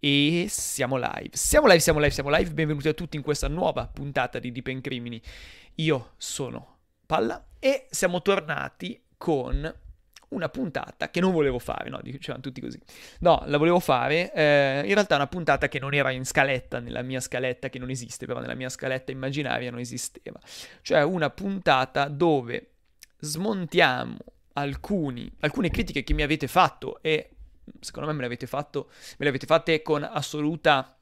E siamo live. Siamo live, siamo live, siamo live. Benvenuti a tutti in questa nuova puntata di Deep Crimini. Io sono Palla e siamo tornati con una puntata che non volevo fare, no, dicevano tutti così. No, la volevo fare, eh, in realtà è una puntata che non era in scaletta, nella mia scaletta che non esiste, però nella mia scaletta immaginaria non esisteva. Cioè una puntata dove smontiamo alcuni, alcune critiche che mi avete fatto e secondo me me le avete, fatto, me le avete fatte con assoluta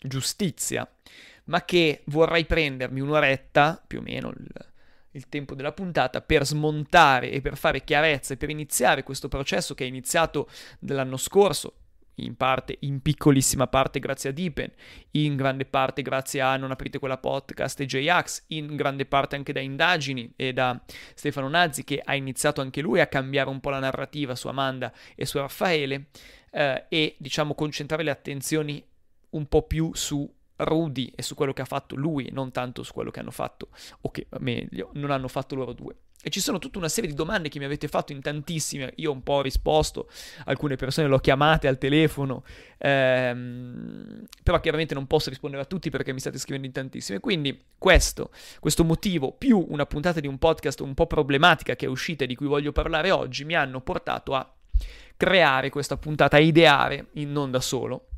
giustizia, ma che vorrei prendermi un'oretta, più o meno il, il tempo della puntata, per smontare e per fare chiarezza e per iniziare questo processo che è iniziato dell'anno scorso, in parte, in piccolissima parte grazie a Deepen, in grande parte grazie a Non aprite quella podcast e J-Ax, in grande parte anche da indagini e da Stefano Nazzi che ha iniziato anche lui a cambiare un po' la narrativa su Amanda e su Raffaele eh, e diciamo concentrare le attenzioni un po' più su Rudy e su quello che ha fatto lui non tanto su quello che hanno fatto o che meglio non hanno fatto loro due. E ci sono tutta una serie di domande che mi avete fatto in tantissime, io un po' ho risposto, alcune persone l'ho chiamate al telefono, ehm, però chiaramente non posso rispondere a tutti perché mi state scrivendo in tantissime. Quindi questo, questo motivo più una puntata di un podcast un po' problematica che è uscita e di cui voglio parlare oggi mi hanno portato a creare questa puntata, a ideare in non da solo.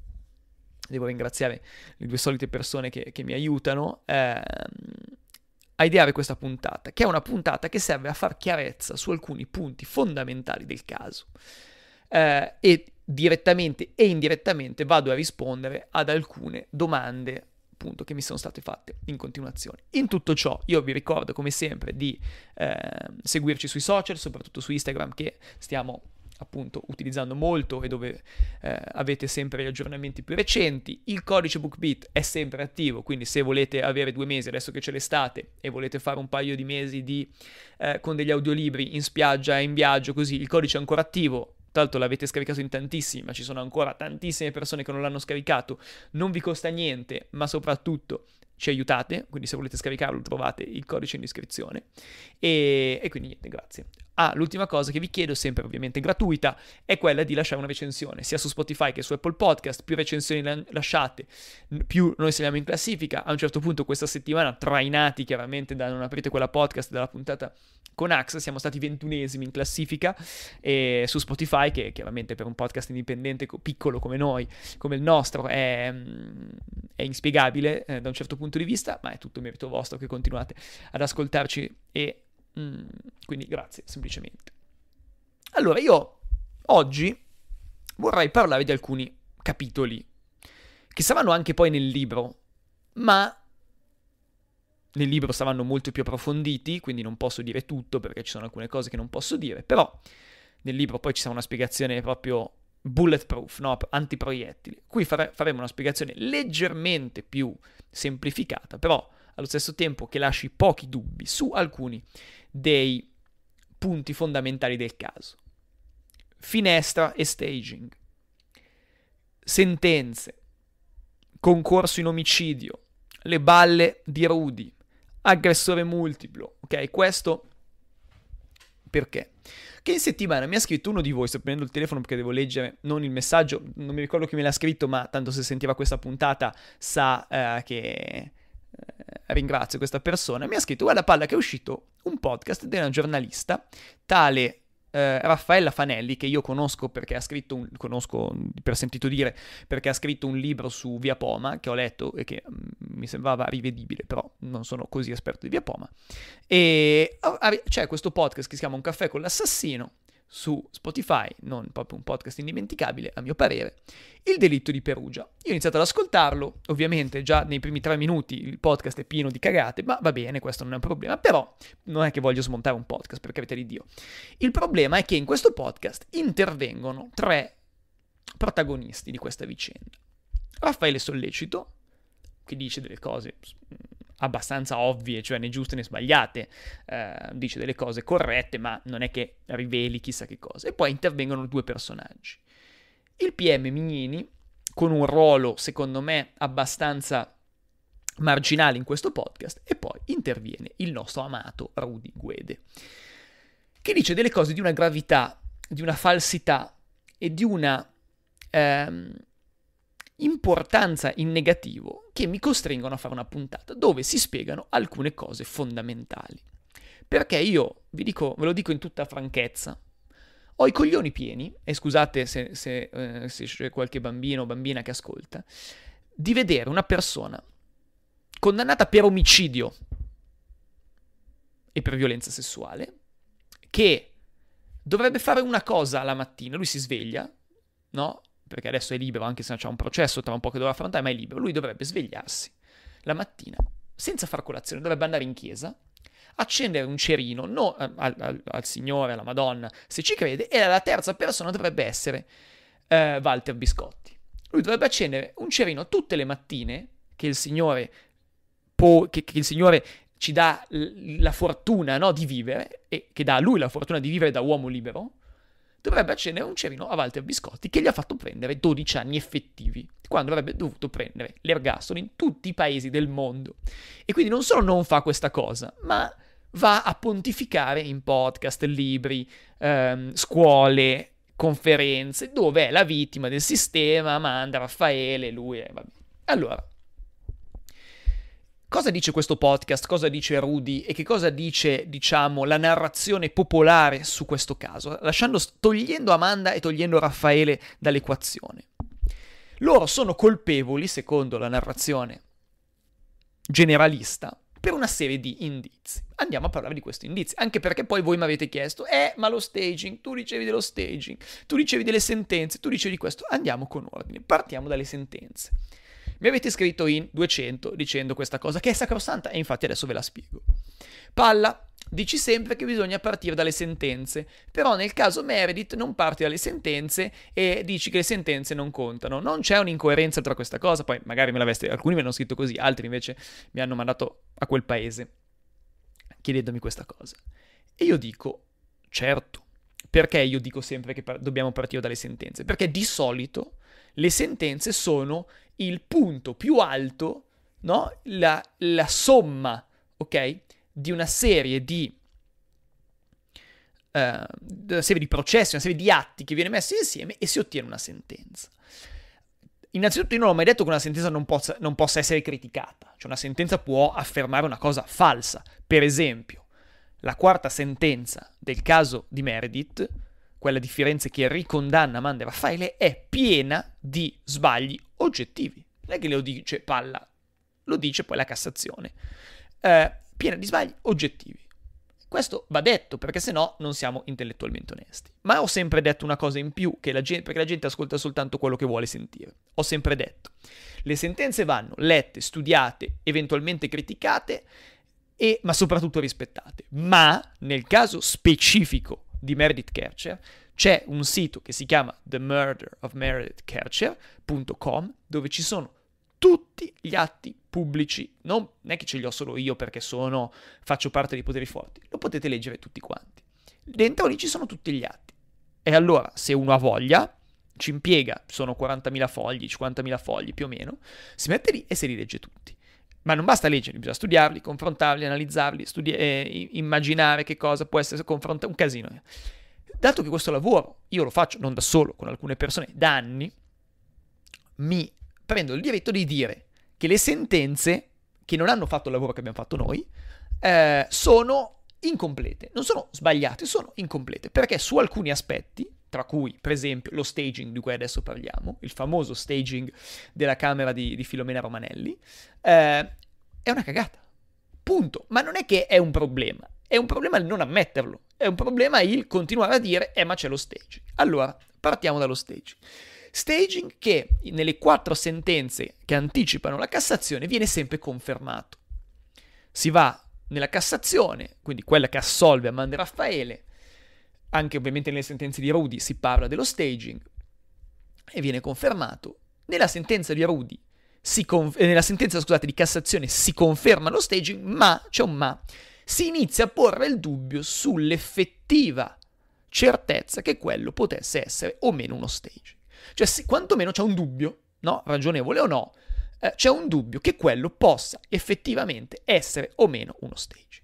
Devo ringraziare le due solite persone che, che mi aiutano. Ehm, a ideare questa puntata, che è una puntata che serve a far chiarezza su alcuni punti fondamentali del caso. Eh, e direttamente e indirettamente vado a rispondere ad alcune domande appunto che mi sono state fatte in continuazione. In tutto ciò io vi ricordo come sempre di eh, seguirci sui social, soprattutto su Instagram che stiamo appunto utilizzando molto e dove eh, avete sempre gli aggiornamenti più recenti. Il codice BookBeat è sempre attivo, quindi se volete avere due mesi adesso che c'è l'estate e volete fare un paio di mesi di, eh, con degli audiolibri in spiaggia e in viaggio così, il codice è ancora attivo. Tra l'altro l'avete scaricato in tantissimi, ma ci sono ancora tantissime persone che non l'hanno scaricato. Non vi costa niente, ma soprattutto ci aiutate, quindi se volete scaricarlo trovate il codice in descrizione. E, e quindi niente, grazie. Ah, l'ultima cosa che vi chiedo, sempre ovviamente gratuita, è quella di lasciare una recensione, sia su Spotify che su Apple Podcast. Più recensioni lasciate, più noi saliamo in classifica. A un certo punto questa settimana, trainati chiaramente da Non aprite quella podcast, dalla puntata con Axe, siamo stati ventunesimi in classifica e su Spotify, che chiaramente per un podcast indipendente piccolo come noi, come il nostro, è, mm, è inspiegabile eh, da un certo punto di vista, ma è tutto merito vostro che continuate ad ascoltarci e Mm, quindi grazie, semplicemente. Allora, io oggi vorrei parlare di alcuni capitoli che saranno anche poi nel libro, ma nel libro saranno molto più approfonditi, quindi non posso dire tutto perché ci sono alcune cose che non posso dire, però nel libro poi ci sarà una spiegazione proprio bulletproof, no? antiproiettile. Qui fare- faremo una spiegazione leggermente più semplificata, però allo stesso tempo che lasci pochi dubbi su alcuni dei punti fondamentali del caso. Finestra e staging. Sentenze. Concorso in omicidio. Le balle di Rudy. Aggressore multiplo. Ok, questo perché? Che in settimana mi ha scritto uno di voi, sto prendendo il telefono perché devo leggere, non il messaggio, non mi ricordo chi me l'ha scritto, ma tanto se sentiva questa puntata sa eh, che eh, ringrazio questa persona, mi ha scritto guarda palla che è uscito un podcast di una giornalista tale eh, Raffaella Fanelli, che io conosco perché ha scritto, un, conosco per sentito dire, perché ha scritto un libro su Via Poma che ho letto e che mm, mi sembrava rivedibile, però non sono così esperto di Via Poma. E c'è questo podcast che si chiama Un caffè con l'assassino, su Spotify, non proprio un podcast indimenticabile a mio parere, Il delitto di Perugia. Io ho iniziato ad ascoltarlo, ovviamente già nei primi tre minuti il podcast è pieno di cagate, ma va bene, questo non è un problema, però non è che voglio smontare un podcast, per carità di Dio. Il problema è che in questo podcast intervengono tre protagonisti di questa vicenda. Raffaele Sollecito, che dice delle cose mm, abbastanza ovvie, cioè né giuste né sbagliate, eh, dice delle cose corrette, ma non è che riveli chissà che cosa. E poi intervengono due personaggi. Il PM Mignini, con un ruolo secondo me abbastanza marginale in questo podcast, e poi interviene il nostro amato Rudy Guede, che dice delle cose di una gravità, di una falsità e di una... Ehm, importanza in negativo che mi costringono a fare una puntata dove si spiegano alcune cose fondamentali. Perché io, vi dico, ve lo dico in tutta franchezza, ho i coglioni pieni, e scusate se, se, eh, se c'è qualche bambino o bambina che ascolta, di vedere una persona condannata per omicidio e per violenza sessuale, che dovrebbe fare una cosa la mattina, lui si sveglia, no? perché adesso è libero, anche se c'è un processo tra un po' che dovrà affrontare, ma è libero, lui dovrebbe svegliarsi la mattina senza far colazione, dovrebbe andare in chiesa, accendere un cerino no, al, al, al, Signore, alla Madonna, se ci crede, e la terza persona dovrebbe essere eh, Walter Biscotti. Lui dovrebbe accendere un cerino tutte le mattine che il Signore, può, che, che il Signore ci dà la fortuna no, di vivere, e che dà a lui la fortuna di vivere da uomo libero, dovrebbe accendere un cerino a Walter Biscotti che gli ha fatto prendere 12 anni effettivi, quando avrebbe dovuto prendere l'ergastolo in tutti i paesi del mondo. E quindi non solo non fa questa cosa, ma va a pontificare in podcast, libri, ehm, scuole, conferenze, dove è la vittima del sistema, manda Raffaele, lui è... Vabbè. Allora, Cosa dice questo podcast? Cosa dice Rudy? E che cosa dice, diciamo, la narrazione popolare su questo caso? Lasciando, togliendo Amanda e togliendo Raffaele dall'equazione. Loro sono colpevoli, secondo la narrazione generalista, per una serie di indizi. Andiamo a parlare di questi indizi, anche perché poi voi mi avete chiesto, eh, ma lo staging, tu ricevi dello staging, tu ricevi delle sentenze, tu ricevi questo. Andiamo con ordine, partiamo dalle sentenze. Mi avete scritto in 200 dicendo questa cosa, che è sacrosanta, e infatti adesso ve la spiego. Palla. Dici sempre che bisogna partire dalle sentenze, però nel caso Meredith non parti dalle sentenze e dici che le sentenze non contano. Non c'è un'incoerenza tra questa cosa, poi magari me l'aveste, alcuni me l'hanno scritto così, altri invece mi hanno mandato a quel paese chiedendomi questa cosa. E io dico, certo, perché io dico sempre che par- dobbiamo partire dalle sentenze? Perché di solito le sentenze sono il punto più alto, no? la, la somma, ok? Di una serie di eh, una serie di processi, una serie di atti che viene messa insieme e si ottiene una sentenza. Innanzitutto io non ho mai detto che una sentenza non possa, non possa, essere criticata, cioè una sentenza può affermare una cosa falsa. Per esempio, la quarta sentenza del caso di Meredith quella di Firenze che ricondanna Manda Raffaele, è piena di sbagli oggettivi. Non è che lo dice Palla, lo dice poi la Cassazione. Eh, piena di sbagli oggettivi. Questo va detto perché se no non siamo intellettualmente onesti. Ma ho sempre detto una cosa in più, la gente, perché la gente ascolta soltanto quello che vuole sentire. Ho sempre detto, le sentenze vanno lette, studiate, eventualmente criticate, e, ma soprattutto rispettate. Ma nel caso specifico di Meredith Kercher, c'è un sito che si chiama themurderofmeredithkercher.com dove ci sono tutti gli atti pubblici, non è che ce li ho solo io perché sono, faccio parte dei poteri forti, lo potete leggere tutti quanti. Dentro lì ci sono tutti gli atti. E allora, se uno ha voglia, ci impiega, sono 40.000 fogli, 50.000 fogli più o meno, si mette lì e se li legge tutti. Ma non basta leggerli, bisogna studiarli, confrontarli, analizzarli, studi- eh, immaginare che cosa può essere confrontato, un casino. Dato che questo lavoro io lo faccio non da solo, con alcune persone, da anni, mi prendo il diritto di dire che le sentenze che non hanno fatto il lavoro che abbiamo fatto noi eh, sono incomplete, non sono sbagliate, sono incomplete, perché su alcuni aspetti, tra cui per esempio lo staging di cui adesso parliamo, il famoso staging della Camera di, di Filomena Romanelli, eh, è una cagata. Punto. Ma non è che è un problema, è un problema il non ammetterlo, è un problema il continuare a dire, eh ma c'è lo staging. Allora, partiamo dallo staging. Staging che nelle quattro sentenze che anticipano la Cassazione viene sempre confermato. Si va nella Cassazione, quindi quella che assolve Amanda Raffaele, anche ovviamente nelle sentenze di Rudy si parla dello staging e viene confermato. Nella sentenza di Rudy conf- eh, nella sentenza scusate, di Cassazione si conferma lo staging, ma c'è un ma. Si inizia a porre il dubbio sull'effettiva certezza che quello potesse essere o meno uno staging. Cioè, se, quantomeno c'è un dubbio, no? Ragionevole o no, eh, c'è un dubbio che quello possa effettivamente essere o meno uno staging.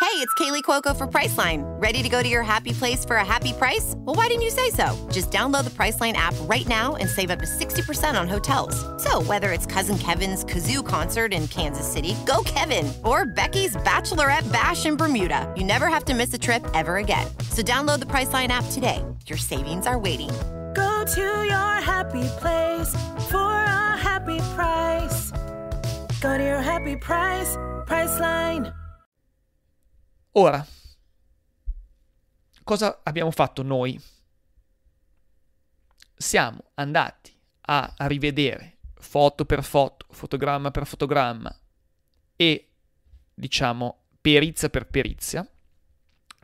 Hey, it's Kaylee Cuoco for Priceline. Ready to go to your happy place for a happy price? Well, why didn't you say so? Just download the Priceline app right now and save up to 60% on hotels. So, whether it's Cousin Kevin's Kazoo concert in Kansas City, go Kevin, or Becky's Bachelorette Bash in Bermuda, you never have to miss a trip ever again. So, download the Priceline app today. Your savings are waiting. Go to your happy place for a happy price. Go to your happy price, Priceline. Ora, cosa abbiamo fatto noi? Siamo andati a rivedere foto per foto, fotogramma per fotogramma e diciamo perizia per perizia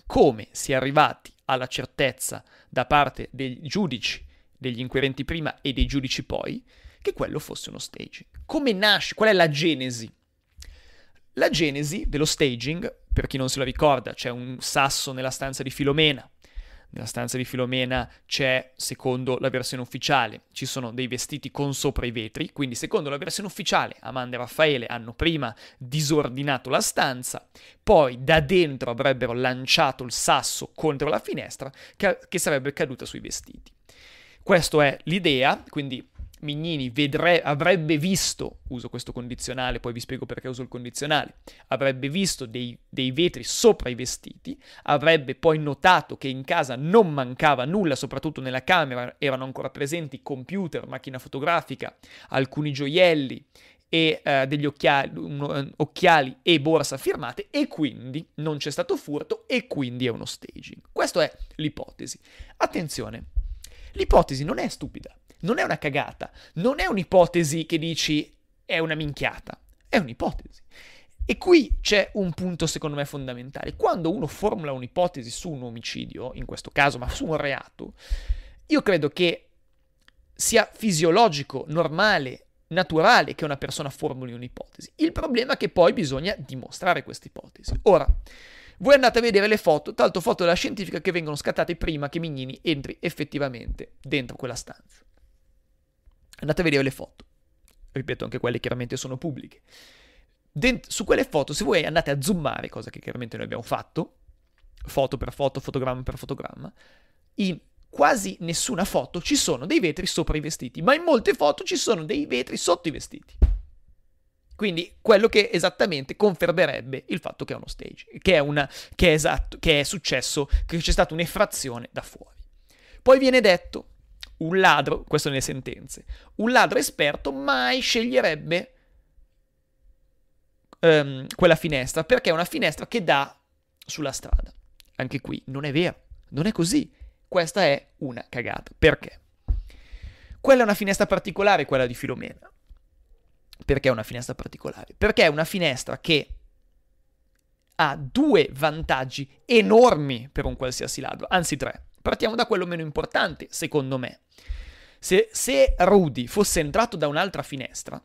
come si è arrivati alla certezza da parte dei giudici, degli inquirenti prima e dei giudici poi, che quello fosse uno staging. Come nasce, qual è la genesi la genesi dello staging, per chi non se la ricorda, c'è un sasso nella stanza di Filomena. Nella stanza di Filomena c'è, secondo la versione ufficiale, ci sono dei vestiti con sopra i vetri, quindi secondo la versione ufficiale Amanda e Raffaele hanno prima disordinato la stanza, poi da dentro avrebbero lanciato il sasso contro la finestra che, che sarebbe caduta sui vestiti. Questa è l'idea, quindi Mignini vedre- avrebbe visto, uso questo condizionale, poi vi spiego perché uso il condizionale, avrebbe visto dei, dei vetri sopra i vestiti, avrebbe poi notato che in casa non mancava nulla, soprattutto nella camera erano ancora presenti computer, macchina fotografica, alcuni gioielli e eh, degli occhiali, un, occhiali, e borsa firmate e quindi non c'è stato furto e quindi è uno staging. Questa è l'ipotesi. Attenzione, l'ipotesi non è stupida non è una cagata, non è un'ipotesi che dici è una minchiata, è un'ipotesi. E qui c'è un punto secondo me fondamentale. Quando uno formula un'ipotesi su un omicidio, in questo caso, ma su un reato, io credo che sia fisiologico, normale, naturale che una persona formuli un'ipotesi. Il problema è che poi bisogna dimostrare questa ipotesi. Ora, voi andate a vedere le foto, tanto foto della scientifica che vengono scattate prima che Mignini entri effettivamente dentro quella stanza. Andate a vedere le foto. Ripeto, anche quelle chiaramente sono pubbliche. Dent- su quelle foto, se voi andate a zoomare, cosa che chiaramente noi abbiamo fatto, foto per foto, fotogramma per fotogramma, in quasi nessuna foto ci sono dei vetri sopra i vestiti, ma in molte foto ci sono dei vetri sotto i vestiti. Quindi quello che esattamente confermerebbe il fatto che è uno stage, che è, una, che è esatto, che è successo, che c'è stata un'effrazione da fuori. Poi viene detto un ladro, questo nelle sentenze, un ladro esperto mai sceglierebbe um, quella finestra perché è una finestra che dà sulla strada. Anche qui non è vero, non è così. Questa è una cagata. Perché? Quella è una finestra particolare, quella di Filomena. Perché è una finestra particolare? Perché è una finestra che ha due vantaggi enormi per un qualsiasi ladro, anzi tre. Partiamo da quello meno importante, secondo me. Se, se Rudy fosse entrato da un'altra finestra,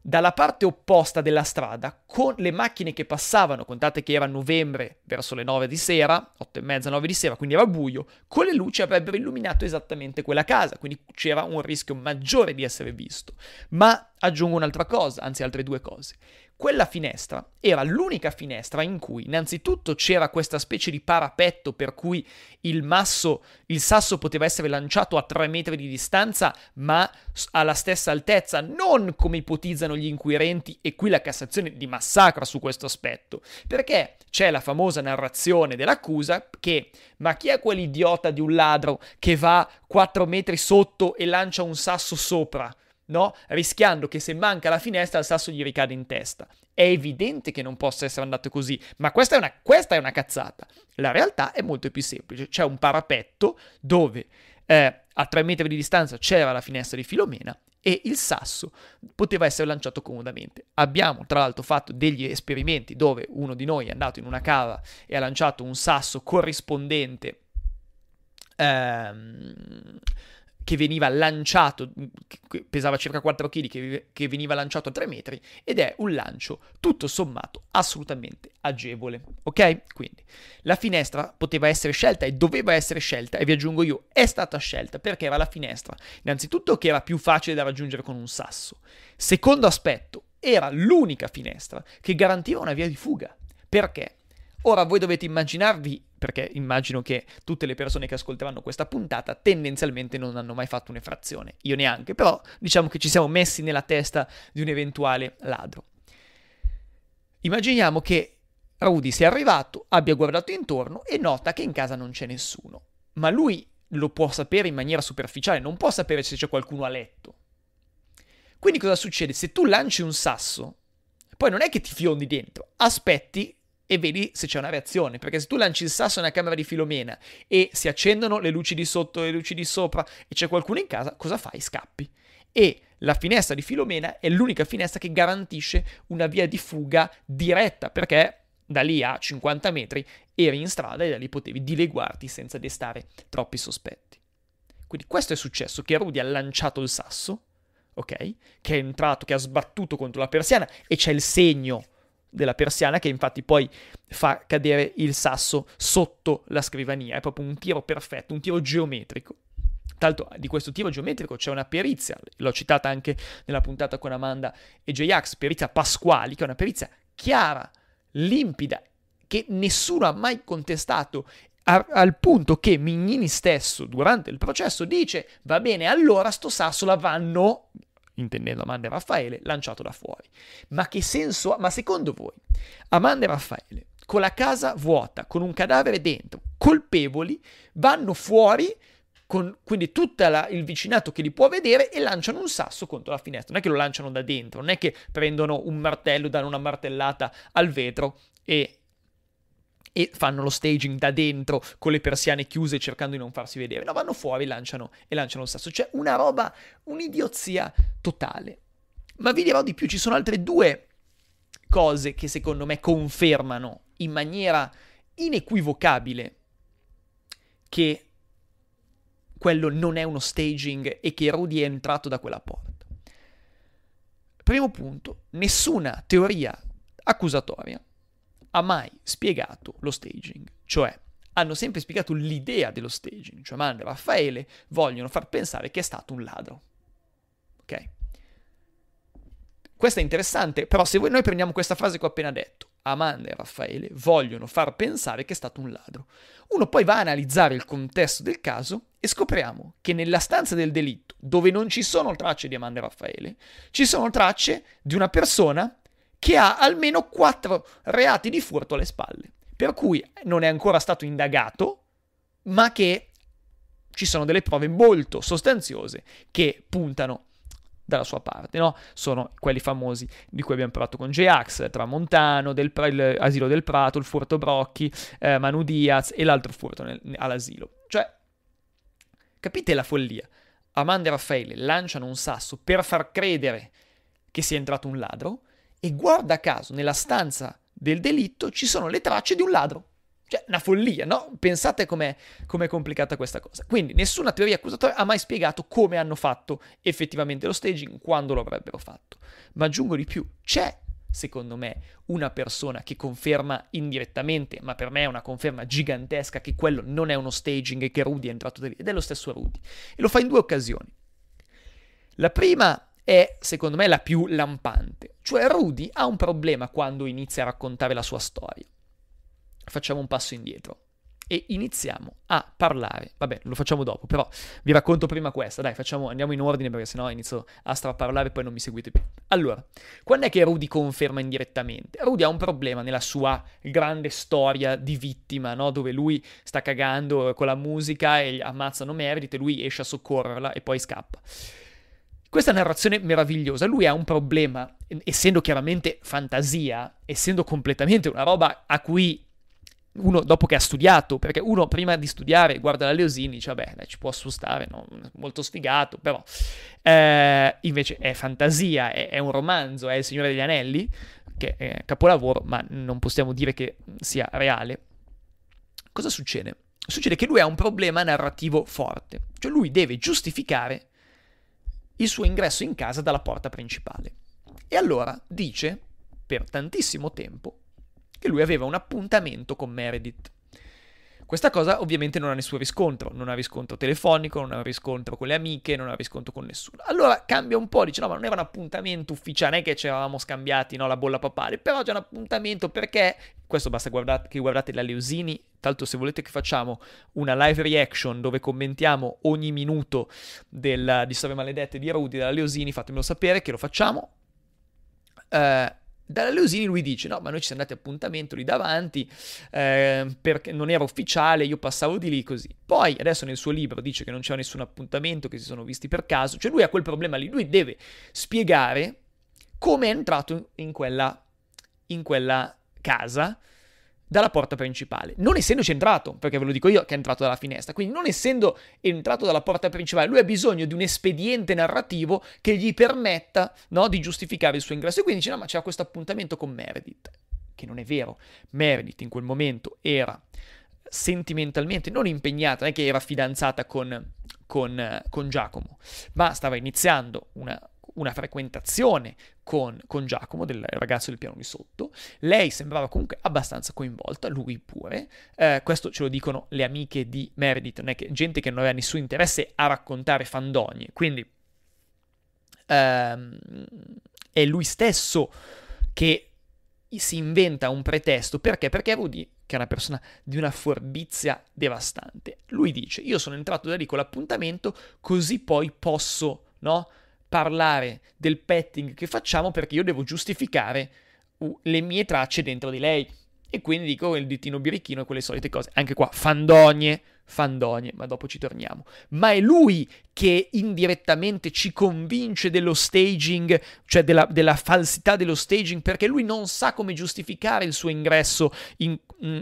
dalla parte opposta della strada, con le macchine che passavano, contate che era novembre verso le 9 di sera, 8 e mezza, 9 di sera, quindi era buio, con le luci avrebbero illuminato esattamente quella casa, quindi c'era un rischio maggiore di essere visto. Ma aggiungo un'altra cosa, anzi altre due cose. Quella finestra era l'unica finestra in cui innanzitutto c'era questa specie di parapetto per cui il, masso, il sasso poteva essere lanciato a tre metri di distanza, ma alla stessa altezza, non come ipotizzano gli inquirenti, e qui la Cassazione li massacra su questo aspetto, perché c'è la famosa narrazione dell'accusa che ma chi è quell'idiota di un ladro che va quattro metri sotto e lancia un sasso sopra? no? rischiando che se manca la finestra il sasso gli ricade in testa. È evidente che non possa essere andato così, ma questa è una, questa è una cazzata. La realtà è molto più semplice, c'è un parapetto dove eh, a 3 metri di distanza c'era la finestra di Filomena e il sasso poteva essere lanciato comodamente. Abbiamo tra l'altro fatto degli esperimenti dove uno di noi è andato in una cava e ha lanciato un sasso corrispondente ehm, che veniva lanciato, mm, che pesava circa 4 kg, che, che veniva lanciato a 3 metri ed è un lancio tutto sommato assolutamente agevole. Ok? Quindi la finestra poteva essere scelta e doveva essere scelta e vi aggiungo io, è stata scelta perché era la finestra, innanzitutto che era più facile da raggiungere con un sasso. Secondo aspetto, era l'unica finestra che garantiva una via di fuga. Perché? Ora voi dovete immaginarvi perché immagino che tutte le persone che ascolteranno questa puntata tendenzialmente non hanno mai fatto un'effrazione, io neanche, però diciamo che ci siamo messi nella testa di un eventuale ladro. Immaginiamo che Rudy sia arrivato, abbia guardato intorno e nota che in casa non c'è nessuno, ma lui lo può sapere in maniera superficiale, non può sapere se c'è qualcuno a letto. Quindi cosa succede? Se tu lanci un sasso, poi non è che ti fiondi dentro, aspetti e vedi se c'è una reazione, perché se tu lanci il sasso nella camera di Filomena e si accendono le luci di sotto e le luci di sopra e c'è qualcuno in casa, cosa fai? Scappi. E la finestra di Filomena è l'unica finestra che garantisce una via di fuga diretta, perché da lì a 50 metri eri in strada e da lì potevi dileguarti senza destare troppi sospetti. Quindi questo è successo, che Rudy ha lanciato il sasso, ok? Che è entrato, che ha sbattuto contro la persiana e c'è il segno della persiana che infatti poi fa cadere il sasso sotto la scrivania, è proprio un tiro perfetto, un tiro geometrico. Tanto di questo tiro geometrico c'è una perizia, l'ho citata anche nella puntata con Amanda e J-Ax, perizia Pasquali, che è una perizia chiara, limpida, che nessuno ha mai contestato al punto che Mignini stesso durante il processo dice va bene allora sto sasso la vanno intendendo Amanda e Raffaele, lanciato da fuori. Ma che senso ha? Ma secondo voi, Amanda e Raffaele, con la casa vuota, con un cadavere dentro, colpevoli, vanno fuori, con, quindi tutto il vicinato che li può vedere, e lanciano un sasso contro la finestra. Non è che lo lanciano da dentro, non è che prendono un martello, danno una martellata al vetro e e fanno lo staging da dentro con le persiane chiuse cercando di non farsi vedere. No, vanno fuori lanciano, e lanciano lo sasso. Cioè una roba, un'idiozia totale. Ma vi dirò di più, ci sono altre due cose che secondo me confermano in maniera inequivocabile che quello non è uno staging e che Rudy è entrato da quella porta. Primo punto, nessuna teoria accusatoria ha mai spiegato lo staging, cioè hanno sempre spiegato l'idea dello staging, cioè Manlio e Raffaele vogliono far pensare che è stato un ladro. Ok? Questo è interessante, però se noi prendiamo questa frase che ho appena detto, Amanda e Raffaele vogliono far pensare che è stato un ladro. Uno poi va a analizzare il contesto del caso e scopriamo che nella stanza del delitto, dove non ci sono tracce di Amanda e Raffaele, ci sono tracce di una persona che ha almeno quattro reati di furto alle spalle, per cui non è ancora stato indagato, ma che ci sono delle prove molto sostanziose che puntano dalla sua parte, no? Sono quelli famosi di cui abbiamo parlato con J-Ax, Tramontano, del, l'asilo del Prato, il furto Brocchi, eh, Manu Diaz e l'altro furto nel, all'asilo. Cioè, capite la follia? Amanda e Raffaele lanciano un sasso per far credere che sia entrato un ladro, e guarda caso nella stanza del delitto ci sono le tracce di un ladro. Cioè, una follia, no? Pensate com'è, com'è complicata questa cosa. Quindi nessuna teoria accusatoria ha mai spiegato come hanno fatto effettivamente lo staging, quando lo avrebbero fatto. Ma aggiungo di più, c'è secondo me, una persona che conferma indirettamente, ma per me è una conferma gigantesca che quello non è uno staging e che Rudy è entrato da lì, ed è lo stesso Rudy. E lo fa in due occasioni. La prima è secondo me la più lampante. Cioè Rudy ha un problema quando inizia a raccontare la sua storia. Facciamo un passo indietro e iniziamo a parlare. Vabbè, lo facciamo dopo, però vi racconto prima questa. Dai, facciamo, andiamo in ordine perché sennò inizio a straparlare e poi non mi seguite più. Allora, quando è che Rudy conferma indirettamente? Rudy ha un problema nella sua grande storia di vittima, no? Dove lui sta cagando con la musica e ammazzano Meredith e lui esce a soccorrerla e poi scappa. Questa narrazione meravigliosa, lui ha un problema, essendo chiaramente fantasia, essendo completamente una roba a cui uno dopo che ha studiato, perché uno prima di studiare guarda la Leosini, dice vabbè, dai, ci può assustare, no? molto sfigato, però eh, invece è fantasia, è, è, un romanzo, è Il Signore degli Anelli, che è capolavoro, ma non possiamo dire che sia reale. Cosa succede? Succede che lui ha un problema narrativo forte, cioè lui deve giustificare il suo ingresso in casa dalla porta principale. E allora dice, per tantissimo tempo, che lui aveva un appuntamento con Meredith. Questa cosa ovviamente non ha nessun riscontro, non ha riscontro telefonico, non ha riscontro con le amiche, non ha riscontro con nessuno. Allora cambia un po', dice no ma non era un appuntamento ufficiale, non è che ci eravamo scambiati no, la bolla papale, però c'è un appuntamento perché, questo basta guardate, che guardate la Leusini, tanto se volete che facciamo una live reaction dove commentiamo ogni minuto del, di Storie Maledette di Rudy della Leosini, fatemelo sapere che lo facciamo. Eh, dalla Leusini lui dice: No, ma noi ci siamo dati appuntamento lì davanti eh, perché non era ufficiale, io passavo di lì così. Poi adesso nel suo libro dice che non c'è nessun appuntamento, che si sono visti per caso. Cioè lui ha quel problema lì, lui deve spiegare come è entrato in quella, in quella casa dalla porta principale, non essendoci entrato, perché ve lo dico io che è entrato dalla finestra, quindi non essendo entrato dalla porta principale, lui ha bisogno di un espediente narrativo che gli permetta no, di giustificare il suo ingresso e quindi dice no ma c'era questo appuntamento con Meredith, che non è vero, Meredith in quel momento era sentimentalmente non impegnata, non è che era fidanzata con, con, eh, con Giacomo, ma stava iniziando una una frequentazione con, con Giacomo, del ragazzo del piano di sotto. Lei sembrava comunque abbastanza coinvolta, lui pure. Eh, questo ce lo dicono le amiche di Meredith, non è che gente che non aveva nessun interesse a raccontare fandonie. Quindi ehm, è lui stesso che si inventa un pretesto perché? Perché Rudy, che è una persona di una forbizia devastante, lui dice: Io sono entrato da lì con l'appuntamento, così poi posso, no? parlare del petting che facciamo perché io devo giustificare le mie tracce dentro di lei. E quindi dico il ditino birichino e quelle solite cose. Anche qua, fandonie, fandonie, ma dopo ci torniamo. Ma è lui che indirettamente ci convince dello staging, cioè della, della falsità dello staging, perché lui non sa come giustificare il suo ingresso in,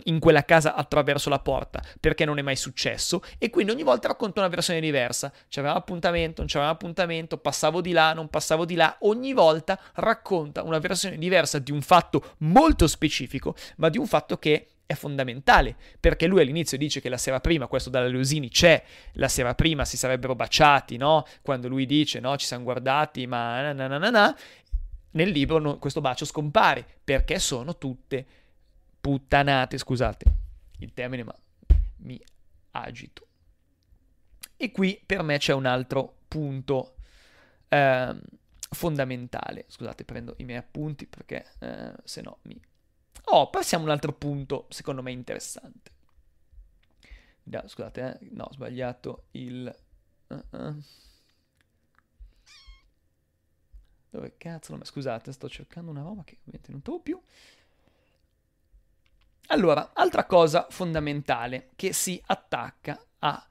in quella casa attraverso la porta, perché non è mai successo, e quindi ogni volta racconta una versione diversa. C'aveva un appuntamento, non c'aveva un appuntamento, passavo di là, non passavo di là, ogni volta racconta una versione diversa di un fatto molto specifico, ma di un fatto che è fondamentale, perché lui all'inizio dice che la sera prima, questo dalla Leusini c'è, la sera prima si sarebbero baciati, no? Quando lui dice, no, ci siamo guardati, ma na na na na, nel libro no, questo bacio scompare, perché sono tutte puttanate, scusate il termine, ma mi agito. E qui per me c'è un altro punto eh, fondamentale, scusate prendo i miei appunti perché eh, se no mi Oh, passiamo a un altro punto, secondo me interessante. No, scusate, eh? no, ho sbagliato il... Uh-uh. Dove cazzo? No, scusate, sto cercando una roba che ovviamente non trovo più. Allora, altra cosa fondamentale che si attacca a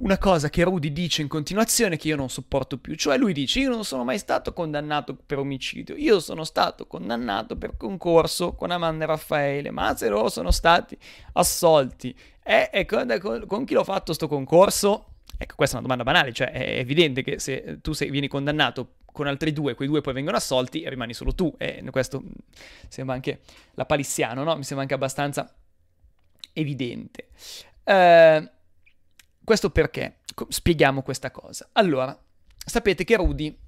una cosa che Rudy dice in continuazione che io non sopporto più, cioè lui dice io non sono mai stato condannato per omicidio, io sono stato condannato per concorso con Amanda e Raffaele, ma se loro sono stati assolti, e, e con, con, chi l'ho fatto sto concorso? Ecco, questa è una domanda banale, cioè è evidente che se tu sei, vieni condannato con altri due, quei due poi vengono assolti e rimani solo tu, e questo mm, sembra anche la palissiano, no? Mi sembra anche abbastanza evidente. Ehm... Questo perché? Spieghiamo questa cosa. Allora, sapete che Rudy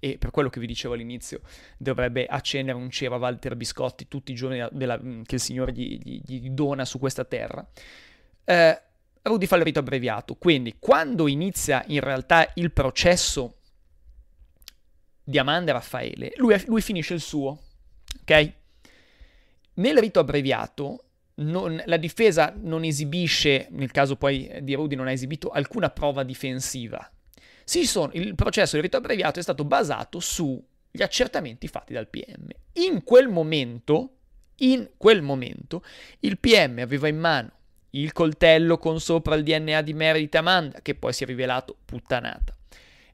e per quello che vi dicevo all'inizio, dovrebbe accendere un cero a Walter Biscotti tutti i giorni della, che il Signore gli, gli, gli, dona su questa terra. Eh, Rudy fa il rito abbreviato, quindi quando inizia in realtà il processo di Amanda e Raffaele, lui, lui finisce il suo, ok? Nel rito abbreviato non, la difesa non esibisce, nel caso poi di Rudy non ha esibito alcuna prova difensiva. Sono, il processo di rito abbreviato è stato basato sugli accertamenti fatti dal PM. In quel momento, in quel momento, il PM aveva in mano il coltello con sopra il DNA di Meredith Amanda, che poi si è rivelato puttanata,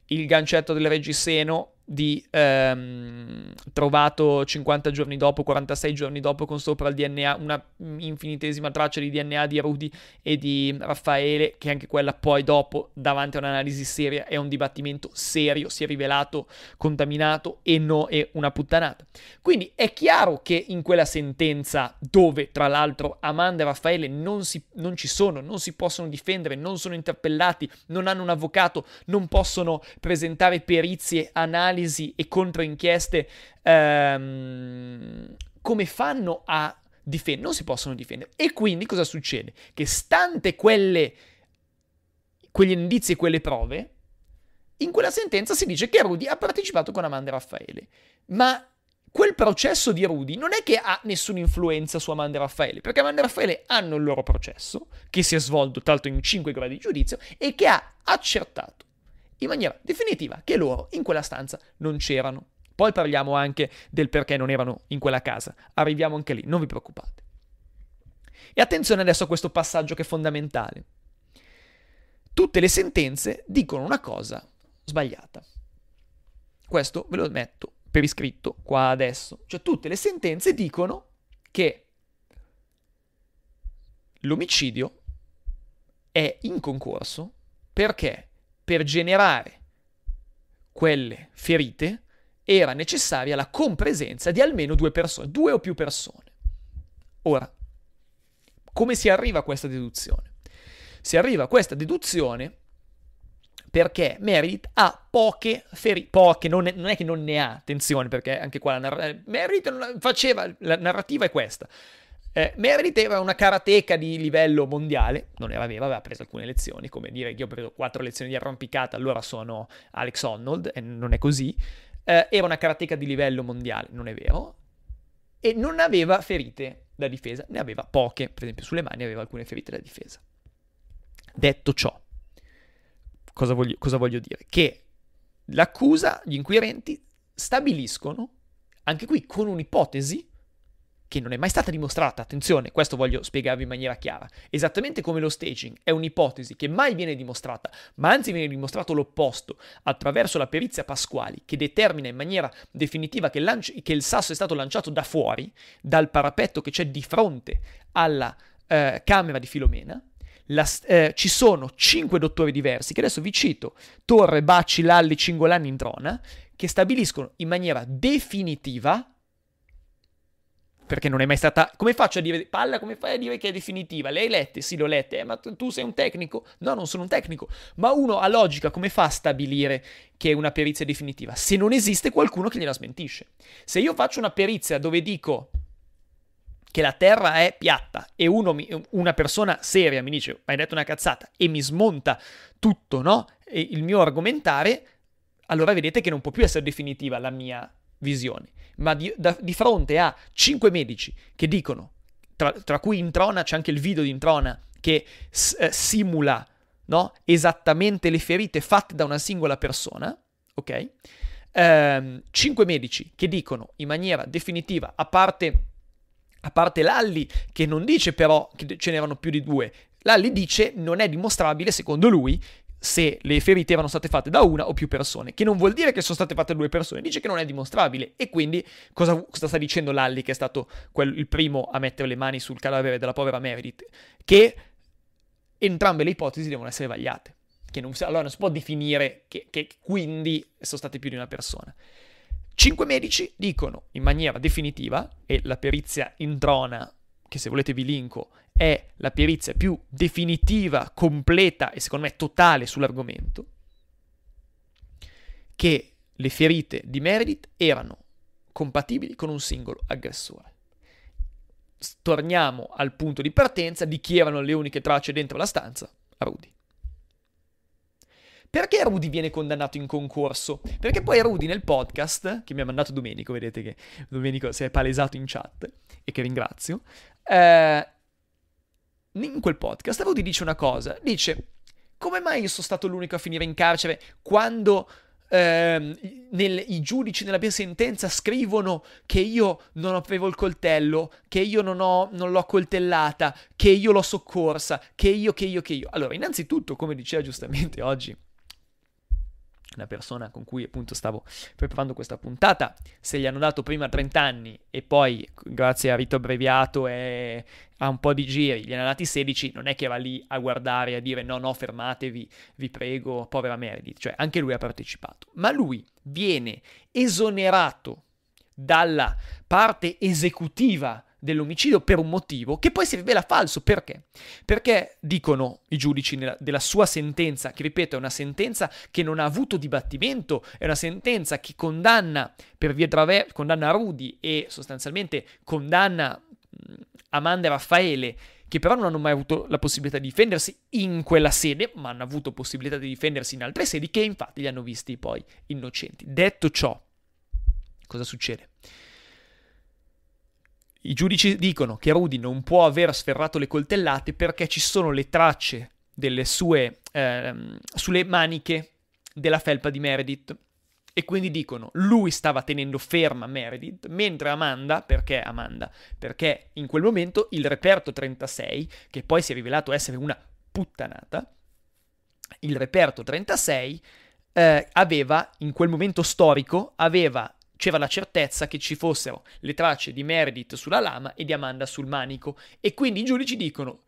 il gancetto del reggiseno di ehm, trovato 50 giorni dopo, 46 giorni dopo, con sopra il DNA, una infinitesima traccia di DNA di Rudy e di Raffaele, che anche quella poi dopo, davanti a un'analisi seria e a un dibattimento serio, si è rivelato contaminato e no, è una puttanata. Quindi è chiaro che in quella sentenza, dove tra l'altro Amanda e Raffaele non, si, non ci sono, non si possono difendere, non sono interpellati, non hanno un avvocato, non possono presentare perizie, analisi, analisi e controinchieste ehm, come fanno a difendere? Non si possono difendere. E quindi cosa succede? Che stante quelle, quegli indizi e quelle prove, in quella sentenza si dice che Rudy ha partecipato con Amanda Raffaele, ma quel processo di Rudy non è che ha nessuna influenza su Amanda e Raffaele, perché Amanda e Raffaele hanno il loro processo, che si è svolto tra l'altro in 5 gradi di giudizio, e che ha accertato in maniera definitiva che loro in quella stanza non c'erano. Poi parliamo anche del perché non erano in quella casa. Arriviamo anche lì, non vi preoccupate. E attenzione adesso a questo passaggio che è fondamentale. Tutte le sentenze dicono una cosa sbagliata. Questo ve lo metto per iscritto qua adesso. Cioè tutte le sentenze dicono che l'omicidio è in concorso perché per generare quelle ferite era necessaria la compresenza di almeno due persone, due o più persone. Ora, come si arriva a questa deduzione? Si arriva a questa deduzione perché Meredith ha poche ferite, poche, non è, non è, che non ne ha, attenzione perché anche qua la narrativa, Meredith faceva, la narrativa è questa, eh, Meredith era una karateca di livello mondiale, non era vero, aveva preso alcune lezioni, come dire che io ho preso quattro lezioni di arrampicata, allora sono Alex Honnold, e non è così. Eh, era una karateca di livello mondiale, non è vero. E non aveva ferite da difesa, ne aveva poche, per esempio sulle mani aveva alcune ferite da difesa. Detto ciò, cosa voglio, cosa voglio dire? Che l'accusa, gli inquirenti, stabiliscono, anche qui con un'ipotesi, che non è mai stata dimostrata, attenzione, questo voglio spiegarvi in maniera chiara, esattamente come lo staging è un'ipotesi che mai viene dimostrata, ma anzi viene dimostrato l'opposto, attraverso la perizia Pasquali, che determina in maniera definitiva che, lanci- che il sasso è stato lanciato da fuori, dal parapetto che c'è di fronte alla eh, camera di Filomena, la, eh, ci sono cinque dottori diversi, che adesso vi cito, Torre, Bacci, Lalli, Cingolani, Introna, che stabiliscono in maniera definitiva perché non è mai stata... Come faccio a dire, palla, come fai a dire che è definitiva? Le hai lette? Sì, le ho lette. Eh, ma tu sei un tecnico? No, non sono un tecnico. Ma uno ha logica come fa a stabilire che è una perizia definitiva? Se non esiste qualcuno che gliela smentisce. Se io faccio una perizia dove dico che la Terra è piatta e mi, una persona seria mi dice, hai detto una cazzata, e mi smonta tutto, no? E il mio argomentare, allora vedete che non può più essere definitiva la mia visione ma di, da, di fronte a 5 medici che dicono, tra, tra, cui Introna, c'è anche il video di Introna che s- eh, simula no? esattamente le ferite fatte da una singola persona, ok? Ehm, 5 medici che dicono in maniera definitiva, a parte, a parte Lalli, che non dice però che ce n'erano più di due, Lalli dice non è dimostrabile, secondo lui, se le ferite erano state fatte da una o più persone, che non vuol dire che sono state fatte da due persone, dice che non è dimostrabile. E quindi cosa, cosa sta dicendo Lally, che è stato quel, il primo a mettere le mani sul cadavere della povera Meredith? Che entrambe le ipotesi devono essere vagliate. Che non, allora non si può definire che, che quindi sono state più di una persona. Cinque medici dicono in maniera definitiva, e la perizia introna che se volete vi linko, è la perizia più definitiva, completa e secondo me totale sull'argomento, che le ferite di Meredith erano compatibili con un singolo aggressore. Torniamo al punto di partenza di chi erano le uniche tracce dentro la stanza, Rudy. Perché Rudy viene condannato in concorso? Perché poi Rudy nel podcast, che mi ha mandato Domenico, vedete che Domenico si è palesato in chat e che ringrazio, eh, in quel podcast avevo dice una cosa, dice come mai io sono stato l'unico a finire in carcere quando eh, nel, i giudici nella mia sentenza scrivono che io non avevo il coltello, che io non, ho, non l'ho coltellata, che io l'ho soccorsa, che io, che io, che io. Allora, innanzitutto, come diceva giustamente oggi la persona con cui appunto stavo preparando questa puntata, se gli hanno dato prima 30 anni e poi grazie a rito abbreviato e a un po' di giri gli hanno dati 16, non è che va lì a guardare e a dire no no fermatevi, vi prego, povera Meredith, cioè anche lui ha partecipato, ma lui viene esonerato dalla parte esecutiva dell'omicidio per un motivo che poi si rivela falso. Perché? Perché dicono i giudici nella, della sua sentenza, che ripeto è una sentenza che non ha avuto dibattimento, è una sentenza che condanna per via traversa, condanna Rudy e sostanzialmente condanna Amanda e Raffaele che però non hanno mai avuto la possibilità di difendersi in quella sede, ma hanno avuto possibilità di difendersi in altre sedi che infatti li hanno visti poi innocenti. Detto ciò, cosa succede? I giudici dicono che Rudy non può aver sferrato le coltellate perché ci sono le tracce delle sue, ehm, sulle maniche della felpa di Meredith. E quindi dicono, lui stava tenendo ferma Meredith, mentre Amanda, perché Amanda? Perché in quel momento il reperto 36, che poi si è rivelato essere una puttanata, il reperto 36 eh, aveva, in quel momento storico, aveva c'era la certezza che ci fossero le tracce di Meredith sulla lama e di Amanda sul manico e quindi i giudici dicono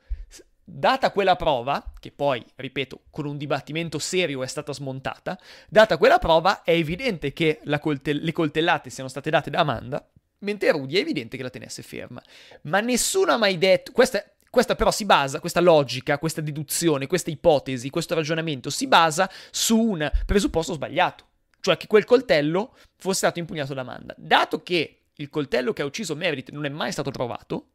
data quella prova, che poi, ripeto, con un dibattimento serio è stata smontata, data quella prova è evidente che colte- le coltellate siano state date da Amanda, mentre Rudy è evidente che la tenesse ferma. Ma nessuno ha mai detto, questa, questa però si basa, questa logica, questa deduzione, questa ipotesi, questo ragionamento si basa su un presupposto sbagliato cioè che quel coltello fosse stato impugnato da Manda. Dato che il coltello che ha ucciso Merit non è mai stato trovato,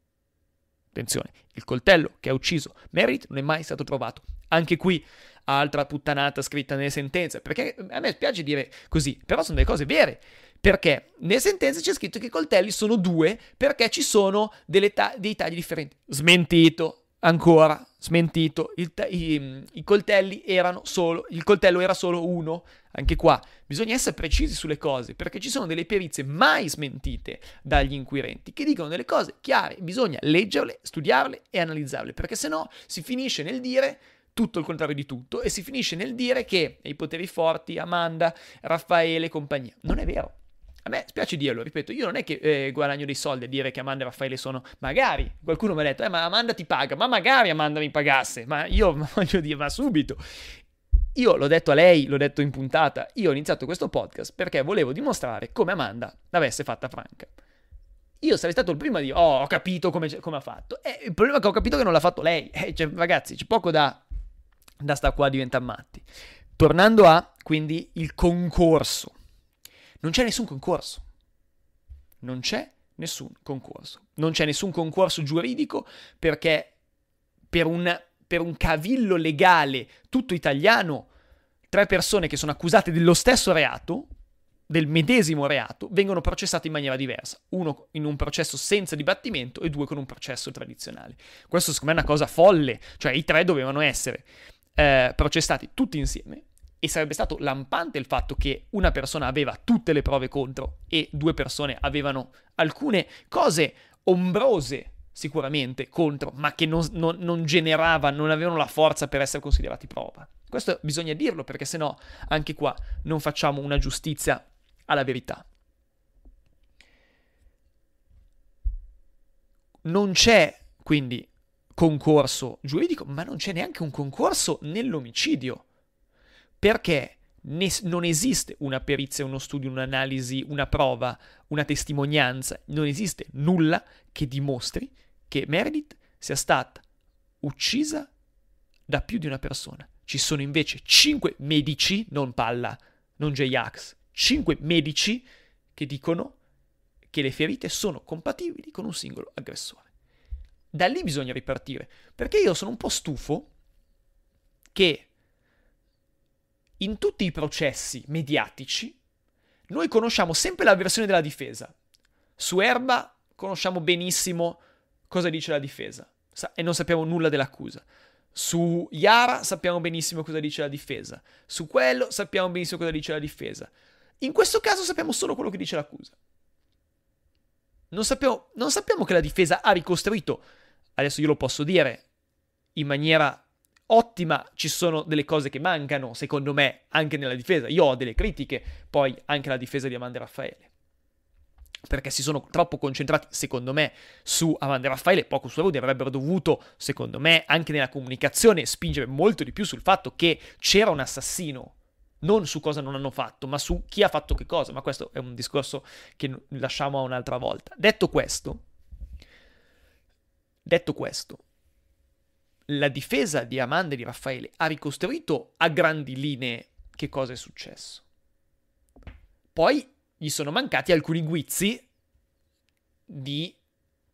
attenzione, il coltello che ha ucciso Merit non è mai stato trovato. Anche qui altra puttanata scritta nelle sentenze, perché a me piace dire così, però sono delle cose vere. Perché nelle sentenze c'è scritto che i coltelli sono due perché ci sono ta- dei tagli differenti. Smentito, ancora smentito, il, i, i, coltelli erano solo, il coltello era solo uno, anche qua bisogna essere precisi sulle cose perché ci sono delle perizie mai smentite dagli inquirenti che dicono delle cose chiare, bisogna leggerle, studiarle e analizzarle perché se no si finisce nel dire tutto il contrario di tutto e si finisce nel dire che i poteri forti, Amanda, Raffaele e compagnia, non è vero. A me spiace dirlo, ripeto, io non è che eh, guadagno dei soldi a dire che Amanda e Raffaele sono... Magari, qualcuno mi ha detto, eh ma Amanda ti paga, ma magari Amanda mi pagasse, ma io voglio dire, ma subito. Io l'ho detto a lei, l'ho detto in puntata, io ho iniziato questo podcast perché volevo dimostrare come Amanda l'avesse fatta franca. Io sarei stato il primo a dire, oh, ho capito come, come ha fatto. E il problema è che ho capito che non l'ha fatto lei. Eh, cioè, ragazzi, c'è poco da, da sta qua a diventare matti. Tornando a, quindi, il concorso non c'è nessun concorso. Non c'è nessun concorso. Non c'è nessun concorso giuridico perché per un, per un cavillo legale tutto italiano, tre persone che sono accusate dello stesso reato, del medesimo reato, vengono processate in maniera diversa. Uno in un processo senza dibattimento e due con un processo tradizionale. Questo secondo me è una cosa folle, cioè i tre dovevano essere eh, processati tutti insieme e sarebbe stato lampante il fatto che una persona aveva tutte le prove contro e due persone avevano alcune cose ombrose sicuramente contro, ma che non, non, non generavano, non avevano la forza per essere considerati prova. Questo bisogna dirlo perché sennò anche qua non facciamo una giustizia alla verità. Non c'è quindi concorso giuridico, ma non c'è neanche un concorso nell'omicidio perché non esiste una perizia, uno studio, un'analisi, una prova, una testimonianza, non esiste nulla che dimostri che Meredith sia stata uccisa da più di una persona. Ci sono invece cinque medici, non Palla, non J-Ax, cinque medici che dicono che le ferite sono compatibili con un singolo aggressore. Da lì bisogna ripartire, perché io sono un po' stufo che in tutti i processi mediatici noi conosciamo sempre la versione della difesa. Su Erba conosciamo benissimo cosa dice la difesa e non sappiamo nulla dell'accusa. Su Yara sappiamo benissimo cosa dice la difesa. Su quello sappiamo benissimo cosa dice la difesa. In questo caso sappiamo solo quello che dice l'accusa. Non sappiamo, non sappiamo che la difesa ha ricostruito, adesso io lo posso dire in maniera ottima, ci sono delle cose che mancano, secondo me, anche nella difesa. Io ho delle critiche, poi anche alla difesa di Amanda Raffaele. Perché si sono troppo concentrati, secondo me, su Amanda Raffaele e poco su Rudy. Avrebbero dovuto, secondo me, anche nella comunicazione, spingere molto di più sul fatto che c'era un assassino non su cosa non hanno fatto, ma su chi ha fatto che cosa. Ma questo è un discorso che lasciamo a un'altra volta. Detto questo, detto questo, la difesa di Amanda e di Raffaele ha ricostruito a grandi linee che cosa è successo. Poi gli sono mancati alcuni guizzi di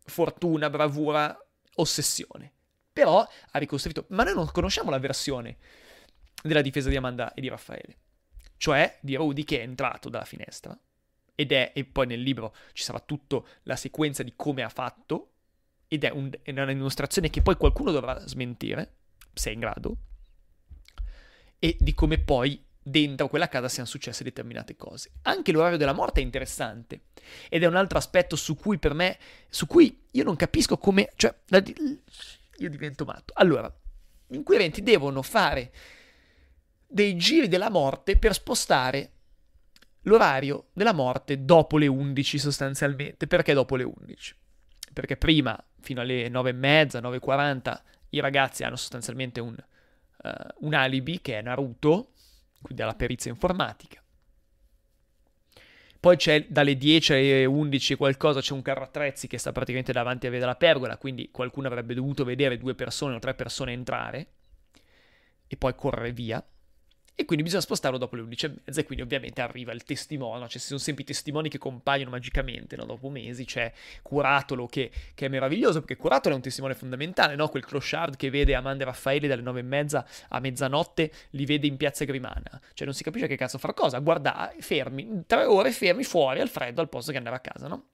fortuna, bravura, ossessione. Però ha ricostruito. Ma noi non conosciamo la versione della difesa di Amanda e di Raffaele. Cioè di Rudy che è entrato dalla finestra. Ed è, e poi nel libro ci sarà tutta la sequenza di come ha fatto, ed è, un, è una dimostrazione che poi qualcuno dovrà smentire, se è in grado, e di come poi dentro quella casa siano successe determinate cose. Anche l'orario della morte è interessante ed è un altro aspetto su cui per me, su cui io non capisco come, cioè, la, io divento matto. Allora, gli inquirenti devono fare dei giri della morte per spostare l'orario della morte dopo le 11 sostanzialmente. Perché dopo le 11? Perché prima fino alle 9.30, 9.40 i ragazzi hanno sostanzialmente un, uh, un alibi che è Naruto, quindi alla perizia informatica. Poi c'è dalle 10 alle 11 qualcosa, c'è un carro attrezzi che sta praticamente davanti a Veda la Pergola, quindi qualcuno avrebbe dovuto vedere due persone o tre persone entrare e poi correre via e quindi bisogna spostarlo dopo le 11.30 e quindi ovviamente arriva il testimone, cioè ci sono sempre i testimoni che compaiono magicamente, no? dopo mesi c'è Curatolo che, che, è meraviglioso perché Curatolo è un testimone fondamentale, no? quel clochard che vede Amanda e Raffaele dalle 9.30 a mezzanotte, li vede in piazza Grimana, cioè non si capisce che cazzo far cosa, guarda, fermi, tre ore fermi fuori al freddo al posto che andare a casa, no?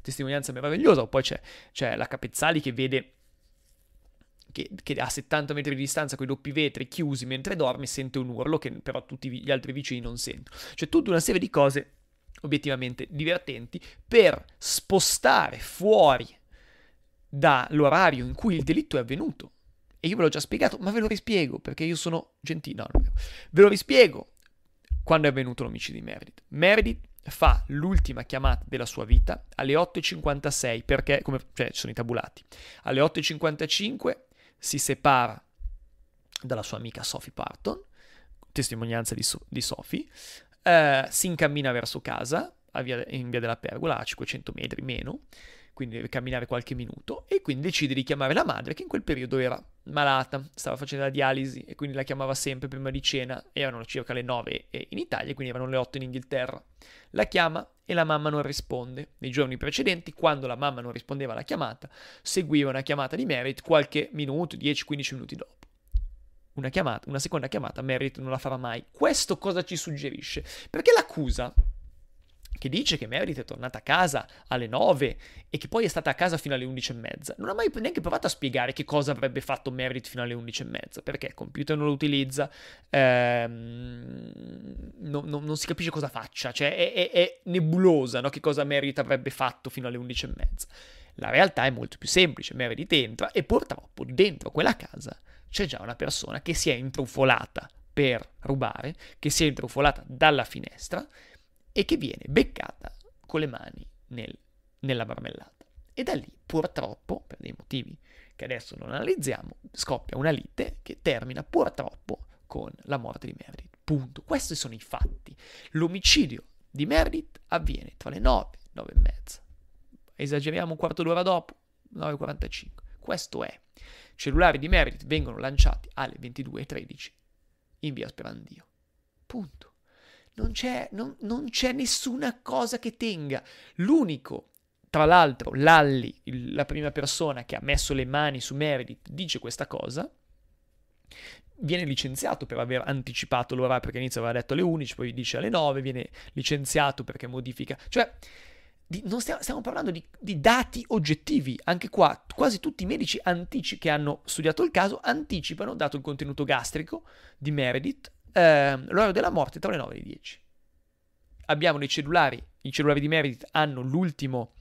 Testimonianza meravigliosa, poi c'è, c'è la Capezzali che vede che, che a 70 metri di distanza con i doppi vetri chiusi mentre dorme sente un urlo che però tutti gli altri vicini non sentono. Cioè tutta una serie di cose obiettivamente divertenti per spostare fuori dall'orario in cui il delitto è avvenuto. E io ve l'ho già spiegato, ma ve lo rispiego perché io sono gentile. No, non ve lo rispiego quando è avvenuto l'omicidio di Meredith. Meredith fa l'ultima chiamata della sua vita alle 8.56 perché, come, cioè sono i tabulati, alle 8.55 si separa dalla sua amica Sophie Parton, testimonianza di, so- di Sophie, eh, si incammina verso casa via, in via della Pergola a 500 metri meno quindi deve camminare qualche minuto e quindi decide di chiamare la madre che in quel periodo era malata, stava facendo la dialisi e quindi la chiamava sempre prima di cena, erano circa le 9 eh, in Italia quindi erano le 8 in Inghilterra. La chiama e la mamma non risponde. Nei giorni precedenti, quando la mamma non rispondeva alla chiamata, seguiva una chiamata di Merit qualche minuto, 10-15 minuti dopo. Una, chiamata, una seconda chiamata Merit non la farà mai. Questo cosa ci suggerisce? Perché l'accusa che dice che Meredith è tornata a casa alle 9 e che poi è stata a casa fino alle 11 e mezza. Non ha mai neanche provato a spiegare che cosa avrebbe fatto Meredith fino alle 11 e mezza, perché il computer non lo utilizza, ehm, no, no, non si capisce cosa faccia, cioè è, è, è nebulosa no? che cosa Meredith avrebbe fatto fino alle 11 e mezza. La realtà è molto più semplice, Meredith entra e purtroppo dentro quella casa c'è già una persona che si è intrufolata per rubare, che si è intrufolata dalla finestra e che viene beccata con le mani nel, nella marmellata. E da lì, purtroppo, per dei motivi che adesso non analizziamo, scoppia una lite che termina purtroppo con la morte di Meredith. Punto. Questi sono i fatti. L'omicidio di Meredith avviene tra le 9 e 9 e mezza. Esageriamo un quarto d'ora dopo, 9.45. Questo è. I cellulari di Meredith vengono lanciati alle 22.13 in via Sperandio. Punto non c'è, non, non c'è nessuna cosa che tenga. L'unico tra l'altro, Lalli, il, la prima persona che ha messo le mani su Meredith, dice questa cosa. Viene licenziato per aver anticipato l'ora perché inizio aveva detto alle 11, poi dice alle 9, viene licenziato perché modifica. Cioè, di, stiamo, stiamo, parlando di, di, dati oggettivi. Anche qua, quasi tutti i medici antici che hanno studiato il caso anticipano, dato il contenuto gastrico di Meredith, eh, l'orario della morte tra le 9 e le 10. Abbiamo dei cellulari, i cellulari di Meredith hanno l'ultimo,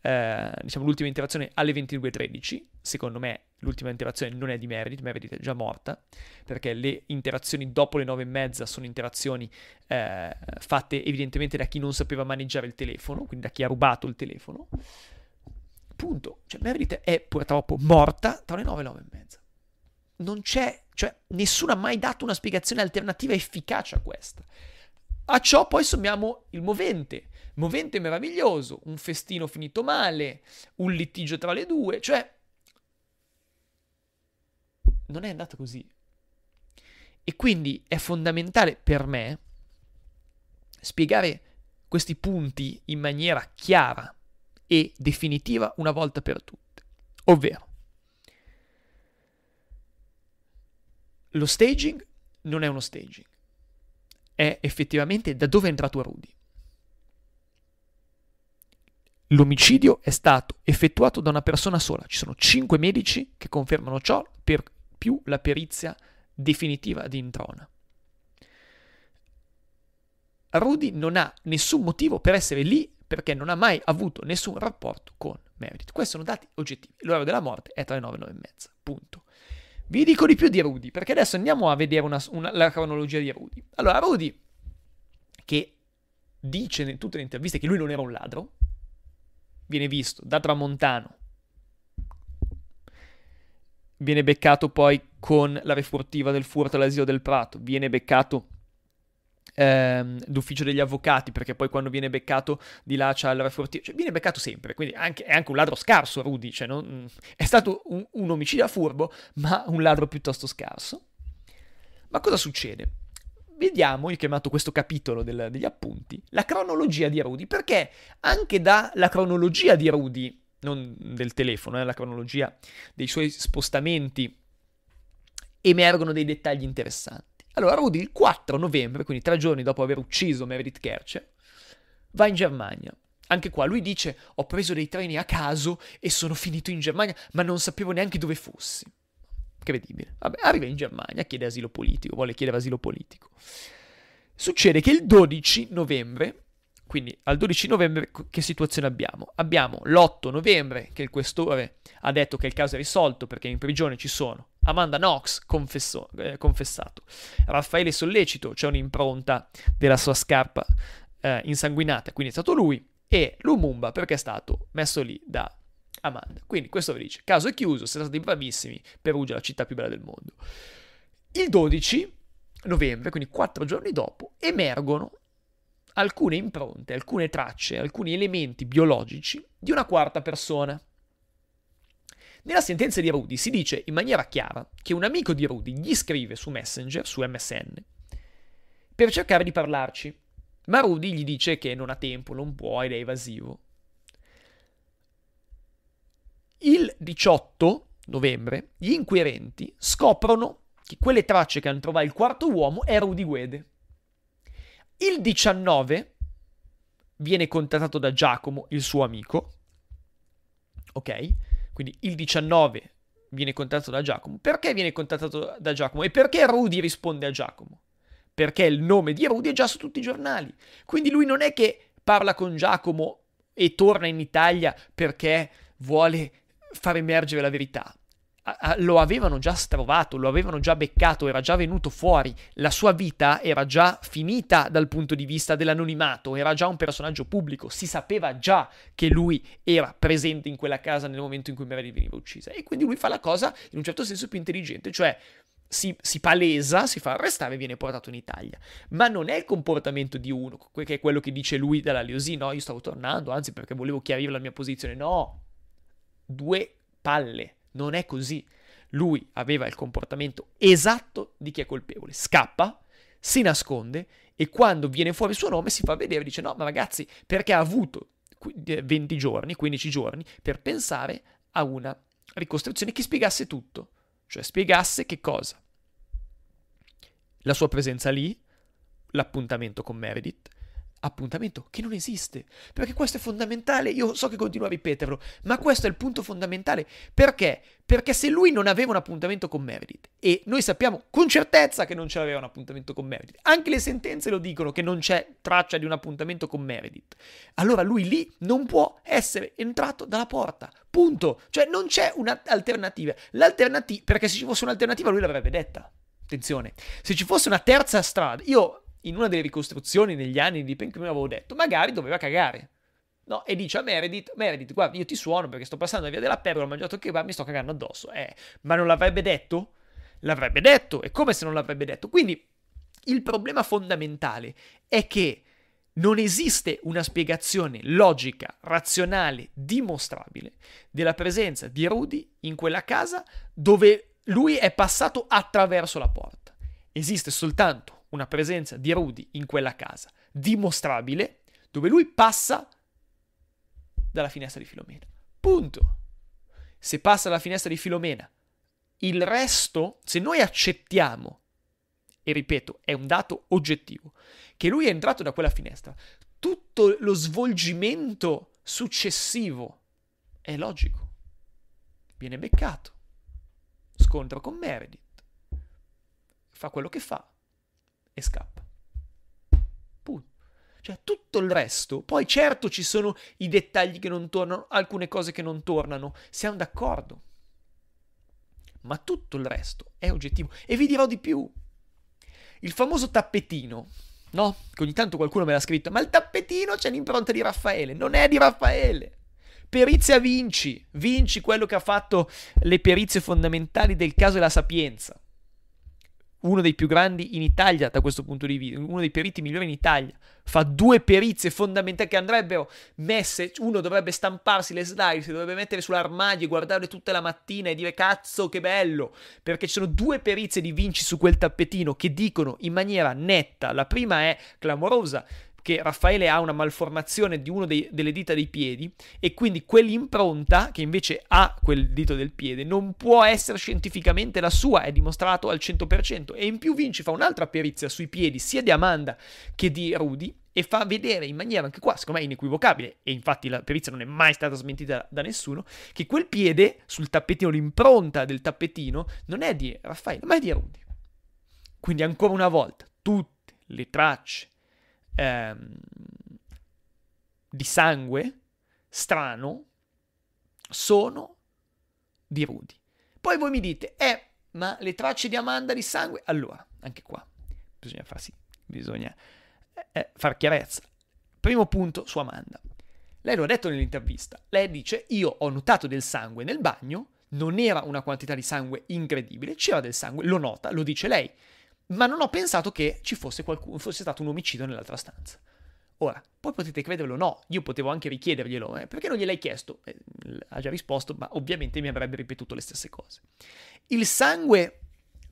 eh, diciamo, l'ultima interazione alle 22.13, secondo me l'ultima interazione non è di Meredith, Meredith è già morta, perché le interazioni dopo le 9 e mezza sono interazioni eh, fatte evidentemente da chi non sapeva maneggiare il telefono, quindi da chi ha rubato il telefono. Punto. Cioè Meredith è purtroppo morta tra le 9 e le 9 e mezza non c'è, cioè nessuno ha mai dato una spiegazione alternativa efficace a questa. A ciò poi sommiamo il movente, movente meraviglioso, un festino finito male, un litigio tra le due, cioè non è andato così. E quindi è fondamentale per me spiegare questi punti in maniera chiara e definitiva una volta per tutte. Ovvero, lo staging non è uno staging, è effettivamente da dove è entrato Rudy. L'omicidio è stato effettuato da una persona sola, ci sono cinque medici che confermano ciò, per più la perizia definitiva di Introna. Rudy non ha nessun motivo per essere lì perché non ha mai avuto nessun rapporto con Meredith. Questi sono dati oggettivi. L'ora della morte è tra le 9 e 9 e mezza. Punto. Vi dico di più di Rudy, perché adesso andiamo a vedere una, una, la cronologia di Rudy. Allora, Rudy, che dice in tutte le interviste che lui non era un ladro, viene visto da Tramontano, viene beccato poi con la refurtiva del furto all'asilo del Prato, viene beccato Ehm, d'ufficio degli avvocati, perché poi quando viene beccato di là c'ha il fortino, cioè viene beccato sempre, quindi anche, è anche un ladro scarso Rudy, cioè non, è stato un, un omicida furbo, ma un ladro piuttosto scarso. Ma cosa succede? Vediamo, io ho chiamato questo capitolo del, degli appunti, la cronologia di Rudy, perché anche dalla cronologia di Rudy, non del telefono, eh, la cronologia dei suoi spostamenti, emergono dei dettagli interessanti. Allora Rudy il 4 novembre, quindi tre giorni dopo aver ucciso Meredith Kercher, va in Germania. Anche qua lui dice ho preso dei treni a caso e sono finito in Germania, ma non sapevo neanche dove fossi. Incredibile. Vabbè, arriva in Germania, chiede asilo politico, vuole chiedere asilo politico. Succede che il 12 novembre, quindi al 12 novembre che situazione abbiamo? Abbiamo l'8 novembre che il questore ha detto che il caso è risolto perché in prigione ci sono Amanda Knox confessò, eh, confessato. Raffaele Sollecito, c'è un'impronta della sua scarpa eh, insanguinata, quindi è stato lui. E Lumumba perché è stato messo lì da Amanda. Quindi questo vi dice, caso è chiuso, siete stati bravissimi, Perugia è la città più bella del mondo. Il 12 novembre, quindi quattro giorni dopo, emergono alcune impronte, alcune tracce, alcuni elementi biologici di una quarta persona. Nella sentenza di Rudy si dice in maniera chiara che un amico di Rudy gli scrive su Messenger, su MSN, per cercare di parlarci, ma Rudy gli dice che non ha tempo, non può ed è evasivo. Il 18 novembre gli inquirenti scoprono che quelle tracce che hanno trovato il quarto uomo è Rudy Guede. Il 19 viene contattato da Giacomo, il suo amico, ok? quindi il 19 viene contattato da Giacomo. Perché viene contattato da Giacomo? E perché Rudy risponde a Giacomo? Perché il nome di Rudy è già su tutti i giornali. Quindi lui non è che parla con Giacomo e torna in Italia perché vuole far emergere la verità, lo avevano già strovato, lo avevano già beccato, era già venuto fuori, la sua vita era già finita dal punto di vista dell'anonimato, era già un personaggio pubblico, si sapeva già che lui era presente in quella casa nel momento in cui Mary veniva uccisa e quindi lui fa la cosa in un certo senso più intelligente, cioè si, si, palesa, si fa arrestare e viene portato in Italia. Ma non è il comportamento di uno, che è quello che dice lui dalla Leosi, no, io stavo tornando, anzi perché volevo chiarire la mia posizione, no, due palle non è così. Lui aveva il comportamento esatto di chi è colpevole. Scappa, si nasconde e quando viene fuori il suo nome si fa vedere e dice no, ma ragazzi, perché ha avuto 20 eh, giorni, 15 giorni per pensare a una ricostruzione che spiegasse tutto, cioè spiegasse che cosa? La sua presenza lì, l'appuntamento con Meredith, appuntamento che non esiste. Perché questo è fondamentale, io so che continuo a ripeterlo, ma questo è il punto fondamentale. Perché? Perché se lui non aveva un appuntamento con Meredith, e noi sappiamo con certezza che non ce un appuntamento con Meredith, anche le sentenze lo dicono che non c'è traccia di un appuntamento con Meredith, allora lui lì non può essere entrato dalla porta. Punto. Cioè non c'è un'alternativa. L'alternativa, perché se ci fosse un'alternativa lui l'avrebbe detta. Attenzione, se ci fosse una terza strada, io in una delle ricostruzioni negli anni di Pink avevo detto, magari doveva cagare. No, e dice a Meredith, Meredith, guarda, io ti suono perché sto passando via della perla, ho mangiato il kebab, mi sto cagando addosso. Eh, ma non l'avrebbe detto? L'avrebbe detto, e come se non l'avrebbe detto? Quindi, il problema fondamentale è che non esiste una spiegazione logica, razionale, dimostrabile della presenza di Rudy in quella casa dove lui è passato attraverso la porta. Esiste soltanto una presenza di Rudy in quella casa dimostrabile, dove lui passa dalla finestra di Filomena. Punto. Se passa dalla finestra di Filomena, il resto, se noi accettiamo, e ripeto, è un dato oggettivo, che lui è entrato da quella finestra, tutto lo svolgimento successivo è logico. Viene beccato, Scontro con Meredith, fa quello che fa, e scappa. Punto. Cioè tutto il resto, poi certo ci sono i dettagli che non tornano, alcune cose che non tornano, siamo d'accordo. Ma tutto il resto è oggettivo. E vi dirò di più. Il famoso tappetino, no? Che ogni tanto qualcuno me l'ha scritto, ma il tappetino c'è l'impronta di Raffaele, non è di Raffaele perizia Vinci, Vinci quello che ha fatto le perizie fondamentali del caso e la sapienza uno dei più grandi in Italia da questo punto di vista, uno dei periti migliori in Italia, fa due perizie fondamentali che andrebbero messe, uno dovrebbe stamparsi le slide, si dovrebbe mettere sull'armadio e guardarle tutta la mattina e dire cazzo che bello, perché ci sono due perizie di Vinci su quel tappetino che dicono in maniera netta, la prima è clamorosa, che Raffaele ha una malformazione di una delle dita dei piedi e quindi quell'impronta che invece ha quel dito del piede non può essere scientificamente la sua, è dimostrato al 100% e in più Vinci fa un'altra perizia sui piedi sia di Amanda che di Rudy e fa vedere in maniera anche qua, secondo me inequivocabile, e infatti la perizia non è mai stata smentita da nessuno, che quel piede sul tappetino, l'impronta del tappetino, non è di Raffaele, ma è di Rudy. Quindi ancora una volta, tutte le tracce ehm, di sangue strano sono di Rudy. Poi voi mi dite, eh, ma le tracce di Amanda di sangue? Allora, anche qua bisogna farsi, bisogna eh, far chiarezza. Primo punto su Amanda. Lei lo ha detto nell'intervista. Lei dice, io ho notato del sangue nel bagno, non era una quantità di sangue incredibile, c'era del sangue, lo nota, lo dice lei ma non ho pensato che ci fosse, qualcuno, fosse stato un omicidio nell'altra stanza. Ora, poi potete crederlo o no, io potevo anche richiederglielo, eh, perché non gliel'hai chiesto? Eh, ha già risposto, ma ovviamente mi avrebbe ripetuto le stesse cose. Il sangue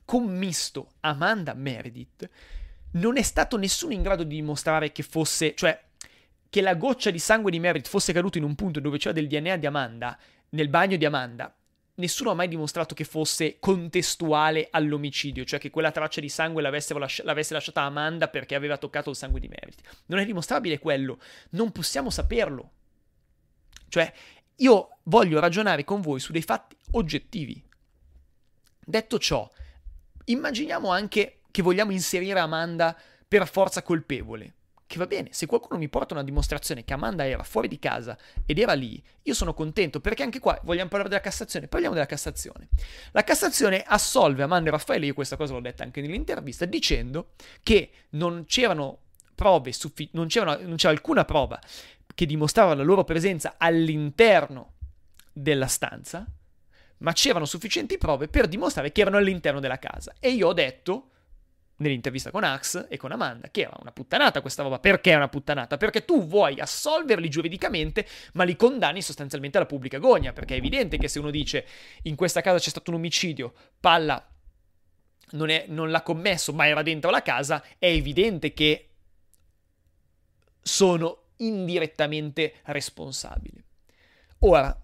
commisto Amanda Meredith non è stato nessuno in grado di dimostrare che fosse, cioè che la goccia di sangue di Meredith fosse caduta in un punto dove c'era del DNA di Amanda, nel bagno di Amanda, nessuno ha mai dimostrato che fosse contestuale all'omicidio, cioè che quella traccia di sangue l'avesse, lasci- l'avesse lasciata Amanda perché aveva toccato il sangue di Meredith. Non è dimostrabile quello, non possiamo saperlo. Cioè, io voglio ragionare con voi su dei fatti oggettivi. Detto ciò, immaginiamo anche che vogliamo inserire Amanda per forza colpevole che va bene, se qualcuno mi porta una dimostrazione che Amanda era fuori di casa ed era lì, io sono contento perché anche qua vogliamo parlare della Cassazione, parliamo della Cassazione. La Cassazione assolve Amanda e Raffaele, io questa cosa l'ho detta anche nell'intervista, dicendo che non c'erano prove, suffi- non, c'era non c'era alcuna prova che dimostrava la loro presenza all'interno della stanza, ma c'erano sufficienti prove per dimostrare che erano all'interno della casa. E io ho detto nell'intervista con Axe e con Amanda, che era una puttanata questa roba. Perché è una puttanata? Perché tu vuoi assolverli giuridicamente, ma li condanni sostanzialmente alla pubblica gogna, perché è evidente che se uno dice in questa casa c'è stato un omicidio, palla non, è, non l'ha commesso, ma era dentro la casa, è evidente che sono indirettamente responsabili. Ora,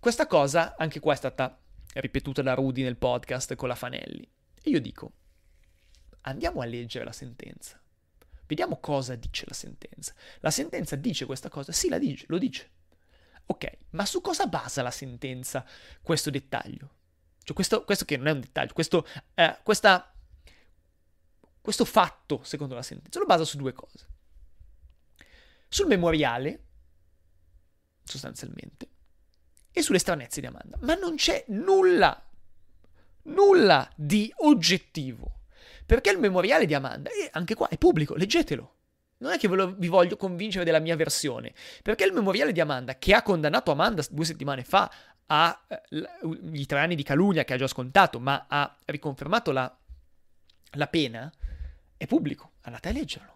questa cosa, anche qua è stata ripetuta da Rudy nel podcast con la Fanelli, e io dico, Andiamo a leggere la sentenza. Vediamo cosa dice la sentenza. La sentenza dice questa cosa? Sì, la dice, lo dice. Ok, ma su cosa basa la sentenza questo dettaglio? Cioè questo, questo che non è un dettaglio, questo, eh, questa, questo fatto, secondo la sentenza, lo basa su due cose. Sul memoriale, sostanzialmente, e sulle stranezze di Amanda. Ma non c'è nulla, nulla di oggettivo perché il memoriale di Amanda, anche qua, è pubblico, leggetelo. Non è che lo, vi voglio convincere della mia versione, perché il memoriale di Amanda, che ha condannato Amanda due settimane fa agli eh, tre anni di calunnia che ha già scontato, ma ha riconfermato la, la pena, è pubblico, andate a leggerlo.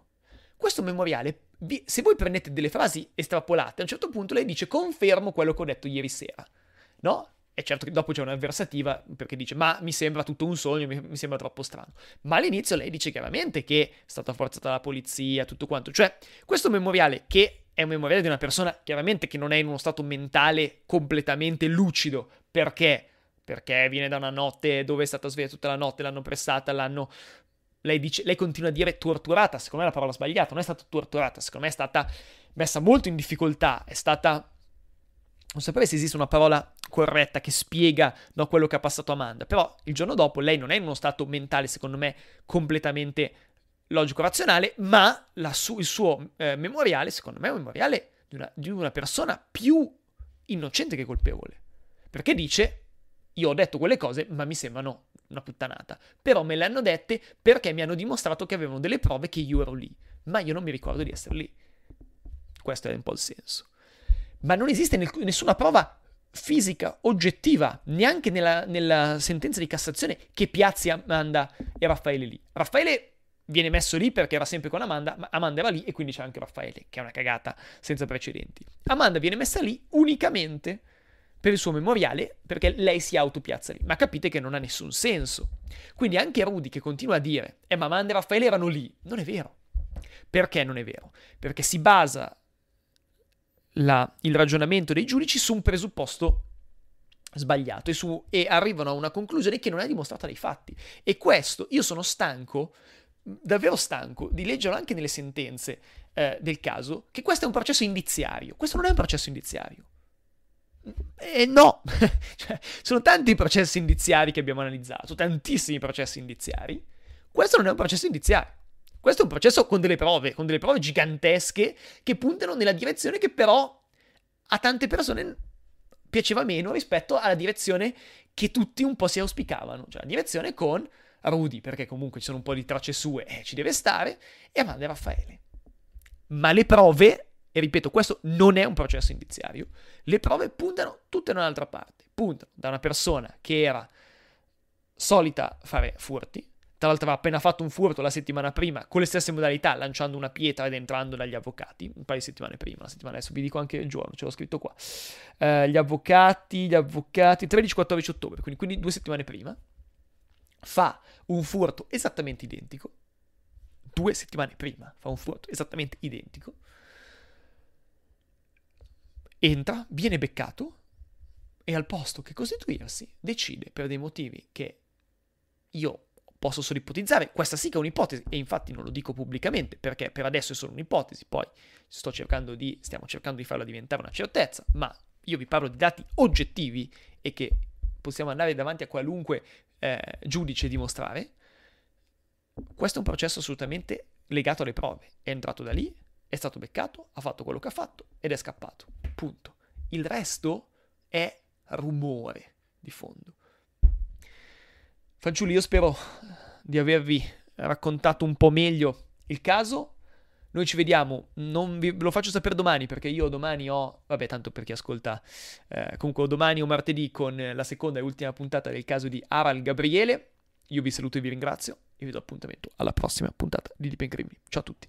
Questo memoriale, vi, se voi prendete delle frasi estrapolate, a un certo punto lei dice confermo quello che ho detto ieri sera, no? E certo che dopo c'è un'avversativa perché dice ma mi sembra tutto un sogno, mi, mi sembra troppo strano. Ma all'inizio lei dice chiaramente che è stata forzata la polizia, tutto quanto. Cioè, questo memoriale che è un memoriale di una persona chiaramente che non è in uno stato mentale completamente lucido, perché? Perché viene da una notte dove è stata sveglia tutta la notte, l'hanno pressata, l'hanno lei, dice, lei, continua a dire torturata, secondo me è la parola sbagliata, non è stata torturata, secondo me è stata messa molto in difficoltà, è stata non saprei se esiste una parola corretta che spiega no, quello che ha passato Amanda, però il giorno dopo lei non è in uno stato mentale, secondo me, completamente logico-razionale, ma su- il suo eh, memoriale, secondo me, è un memoriale di una, di una persona più innocente che colpevole, perché dice, io ho detto quelle cose, ma mi sembrano una puttanata, però me le hanno dette perché mi hanno dimostrato che avevano delle prove che io ero lì, ma io non mi ricordo di essere lì. Questo è un po' il senso ma non esiste nel- nessuna prova fisica, oggettiva, neanche nella, nella, sentenza di Cassazione che piazzi Amanda e Raffaele lì. Raffaele viene messo lì perché era sempre con Amanda, ma Amanda era lì e quindi c'è anche Raffaele, che è una cagata senza precedenti. Amanda viene messa lì unicamente per il suo memoriale perché lei si autopiazza lì, ma capite che non ha nessun senso. Quindi anche Rudy che continua a dire, eh ma Amanda e Raffaele erano lì, non è vero. Perché non è vero? Perché si basa la, il ragionamento dei giudici su un presupposto sbagliato e, su, e arrivano a una conclusione che non è dimostrata dai fatti. E questo io sono stanco, davvero stanco, di leggerlo anche nelle sentenze eh, del caso, che questo è un processo indiziario. Questo non è un processo indiziario. E eh, no, cioè, sono tanti i processi indiziari che abbiamo analizzato, tantissimi processi indiziari. Questo non è un processo indiziario. Questo è un processo con delle prove, con delle prove gigantesche che puntano nella direzione che però a tante persone piaceva meno rispetto alla direzione che tutti un po' si auspicavano, cioè la direzione con Rudy, perché comunque ci sono un po' di tracce sue eh, ci deve stare, e Amanda e Raffaele. Ma le prove, e ripeto, questo non è un processo indiziario, le prove puntano tutte da un'altra parte, puntano da una persona che era solita fare furti, tra l'altro aveva appena fatto un furto la settimana prima con le stesse modalità, lanciando una pietra ed entrando dagli avvocati, un paio di settimane prima, una settimana adesso vi dico anche il giorno, ce l'ho scritto qua. Eh, gli avvocati, gli avvocati, 13-14 ottobre, quindi, quindi due settimane prima, fa un furto esattamente identico, due settimane prima fa un furto esattamente identico, entra, viene beccato e al posto che costituirsi decide per dei motivi che io posso solo ipotizzare, questa sì che è un'ipotesi e infatti non lo dico pubblicamente perché per adesso è solo un'ipotesi, poi cercando di, stiamo cercando di farla diventare una certezza, ma io vi parlo di dati oggettivi e che possiamo andare davanti a qualunque eh, giudice e dimostrare, questo è un processo assolutamente legato alle prove, è entrato da lì, è stato beccato, ha fatto quello che ha fatto ed è scappato, punto. Il resto è rumore di fondo. Fanciulli, io spero di avervi raccontato un po' meglio il caso. Noi ci vediamo, non vi, lo faccio sapere domani perché io domani ho, vabbè tanto per chi ascolta, eh, comunque domani o martedì con la seconda e ultima puntata del caso di Aral Gabriele. Io vi saluto e vi ringrazio e vi do appuntamento alla prossima puntata di Deep Crimini. Ciao a tutti.